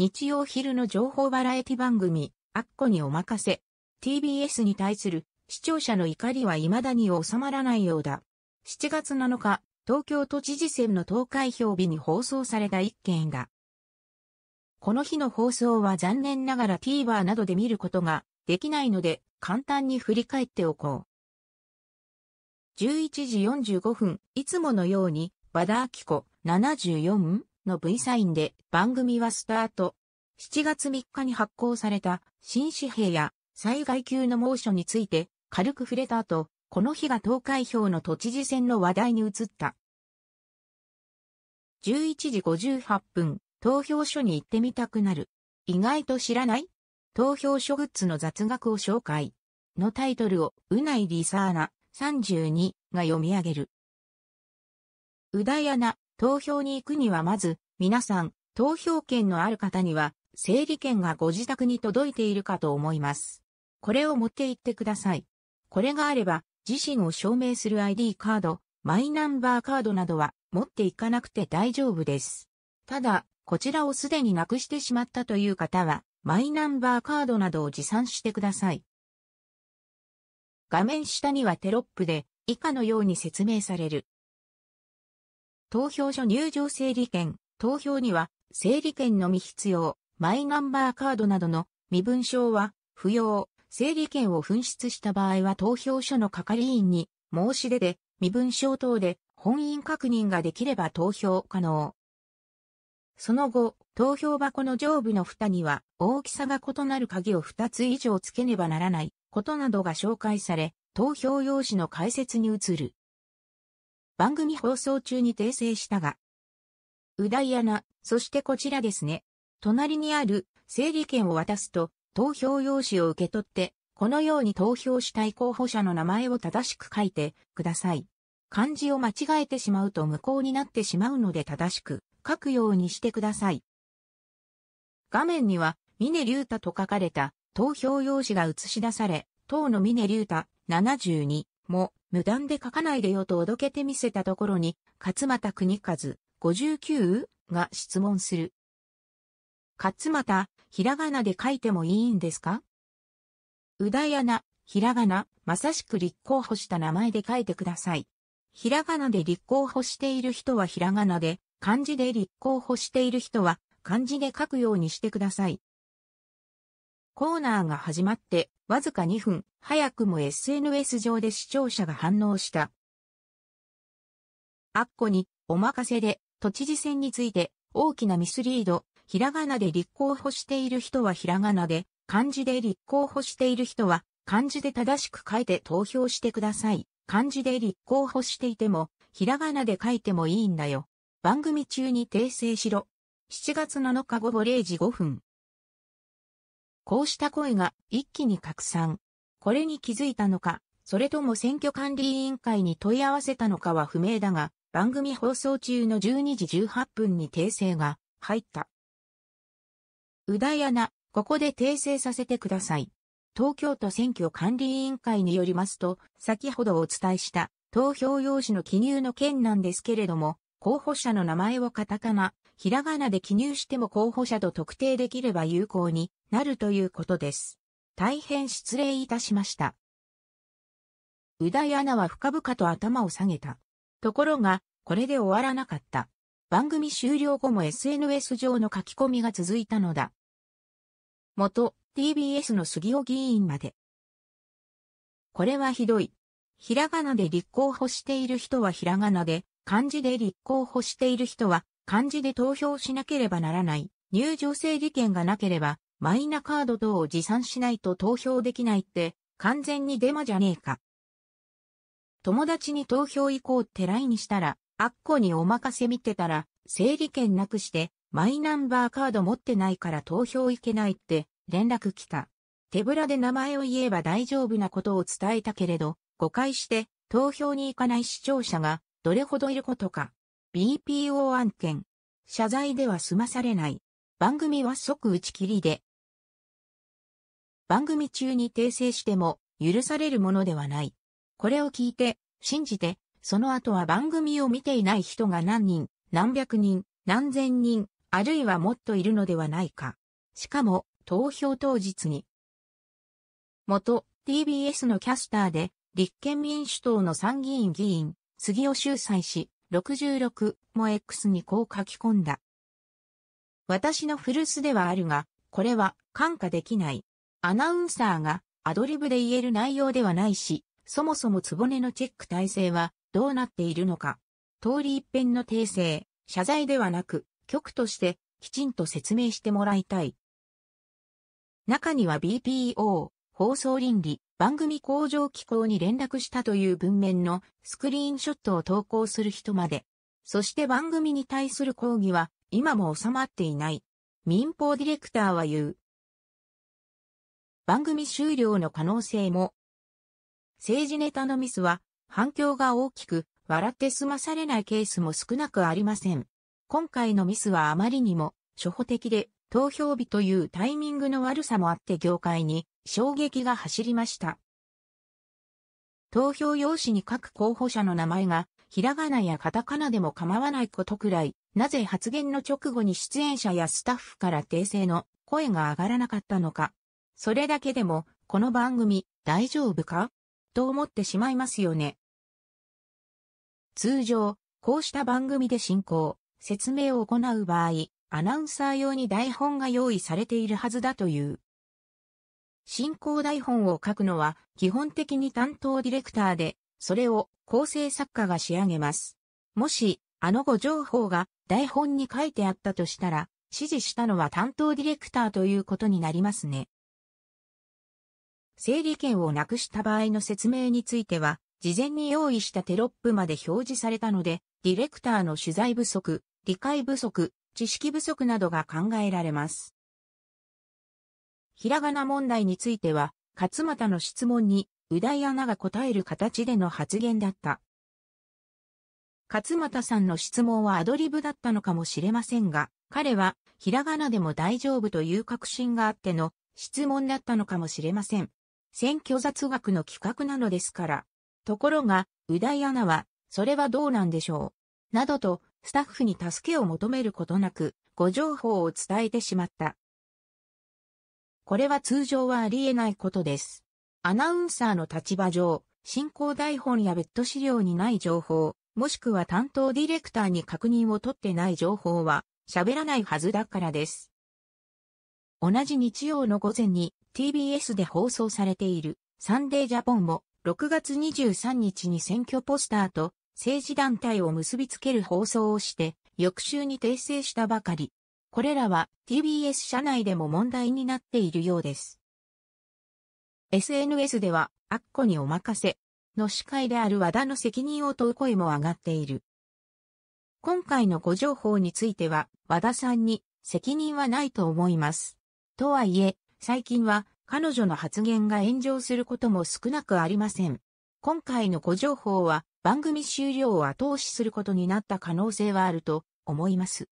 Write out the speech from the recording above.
日曜昼の情報バラエティ番組、アッコにお任せ。TBS に対する視聴者の怒りは未だに収まらないようだ。7月7日、東京都知事選の投開票日に放送された一件だ。この日の放送は残念ながら TVer などで見ることができないので簡単に振り返っておこう。11時45分、いつものように、和田明子74の V サインで番組はスタート。7月3日に発行された新紙幣や災害級の猛暑について軽く触れた後、この日が投開票の都知事選の話題に移った。11時58分、投票所に行ってみたくなる。意外と知らない投票所グッズの雑学を紹介。のタイトルを、うないりさーな、32が読み上げる。うだやな、投票に行くにはまず、皆さん、投票権のある方には、整理券がご自宅に届いているかと思います。これを持って行ってください。これがあれば、自身を証明する ID カード、マイナンバーカードなどは持っていかなくて大丈夫です。ただ、こちらをすでになくしてしまったという方は、マイナンバーカードなどを持参してください。画面下にはテロップで、以下のように説明される。投票所入場整理券、投票には整理券のみ必要、マイナンバーカードなどの身分証は不要、整理券を紛失した場合は投票所の係員に申し出で身分証等で本因確認ができれば投票可能。その後、投票箱の上部の蓋には大きさが異なる鍵を2つ以上つけねばならないことなどが紹介され、投票用紙の解説に移る。番組放送中に訂正したが、うだいアナ、そしてこちらですね。隣にある整理券を渡すと、投票用紙を受け取って、このように投票したい候補者の名前を正しく書いてください。漢字を間違えてしまうと無効になってしまうので正しく書くようにしてください。画面には、峰竜太と書かれた投票用紙が映し出され、当の峰竜太72も無断で書かないでよとおどけてみせたところに、勝又国和、59? が質問する。勝又、ひらがなで書いてもいいんですかうだやな、ひらがな、まさしく立候補した名前で書いてください。ひらがなで立候補している人はひらがなで、漢字で立候補している人は漢字で書くようにしてください。コーナーが始まってわずか2分、早くも SNS 上で視聴者が反応した。アッコにお任せで都知事選について大きなミスリード、ひらがなで立候補している人はひらがなで、漢字で立候補している人は漢字で正しく書いて投票してください。漢字で立候補していても、ひらがなで書いてもいいんだよ。番組中に訂正しろ。7月7日午後0時5分。こうした声が一気に拡散。これに気づいたのか、それとも選挙管理委員会に問い合わせたのかは不明だが、番組放送中の12時18分に訂正が入った。うだやな、ここで訂正させてください。東京都選挙管理委員会によりますと、先ほどお伝えした投票用紙の記入の件なんですけれども、候補者の名前をカタカナ、ひらがなで記入しても候補者と特定できれば有効になるということです。大変失礼いたしました。うだやなは深々と頭を下げた。ところが、これで終わらなかった。番組終了後も SNS 上の書き込みが続いたのだ。元 TBS の杉尾議員まで。これはひどい。ひらがなで立候補している人はひらがなで、漢字で立候補している人は漢字で投票しなければならない。入場整理券がなければ、マイナカード等を持参しないと投票できないって、完全にデマじゃねえか。友達に投票行こうって line にしたら、あっこにお任せ見てたら、整理券なくして、マイナンバーカード持ってないから投票行けないって連絡来た。手ぶらで名前を言えば大丈夫なことを伝えたけれど、誤解して投票に行かない視聴者がどれほどいることか。BPO 案件。謝罪では済まされない。番組は即打ち切りで。番組中に訂正しても許されるものではない。これを聞いて、信じて、その後は番組を見ていない人が何人、何百人、何千人、あるいはもっといるのではないか。しかも、投票当日に。元、TBS のキャスターで、立憲民主党の参議院議員、杉尾秀才氏、66も X にこう書き込んだ。私の古巣ではあるが、これは感化できない。アナウンサーがアドリブで言える内容ではないし、そもそもつぼねのチェック体制はどうなっているのか。通り一遍の訂正、謝罪ではなく、局としてきちんと説明してもらいたい。中には BPO、放送倫理、番組向上機構に連絡したという文面のスクリーンショットを投稿する人まで。そして番組に対する抗議は今も収まっていない。民放ディレクターは言う。番組終了の可能性も政治ネタのミスは反響が大きく、笑って済まされないケースも少なくありません。今回のミスはあまりにも初歩的で投票日というタイミングの悪さもあって業界に衝撃が走りました。投票用紙に各候補者の名前がひらがなやカタカナでも構わないことくらい、なぜ発言の直後に出演者やスタッフから訂正の声が上がらなかったのか。それだけでも、この番組、大丈夫かと思ってしまいますよね。通常、こうした番組で進行、説明を行う場合、アナウンサー用に台本が用意されているはずだという。進行台本を書くのは基本的に担当ディレクターで、それを構成作家が仕上げます。もし、あの誤情報が台本に書いてあったとしたら、指示したのは担当ディレクターということになりますね。整理券をなくした場合の説明については、事前に用意したテロップまで表示されたので、ディレクターの取材不足、理解不足、知識不足などが考えられます。ひらがな問題については、勝又の質問に、うだいナが答える形での発言だった。勝又さんの質問はアドリブだったのかもしれませんが、彼は、ひらがなでも大丈夫という確信があっての質問だったのかもしれません。選挙雑学の企画なのですから。ところが、うだいアナは、それはどうなんでしょう。などと、スタッフに助けを求めることなく、ご情報を伝えてしまった。これは通常はありえないことです。アナウンサーの立場上、進行台本や別途資料にない情報、もしくは担当ディレクターに確認を取ってない情報は、喋らないはずだからです。同じ日曜の午前に、TBS で放送されているサンデージャポンも6月23日に選挙ポスターと政治団体を結びつける放送をして翌週に訂正したばかり。これらは TBS 社内でも問題になっているようです。SNS では、アッコにお任せの司会である和田の責任を問う声も上がっている。今回のご情報については、和田さんに責任はないと思います。とはいえ、最近は彼女の発言が炎上することも少なくありません。今回の誤情報は番組終了を後押しすることになった可能性はあると思います。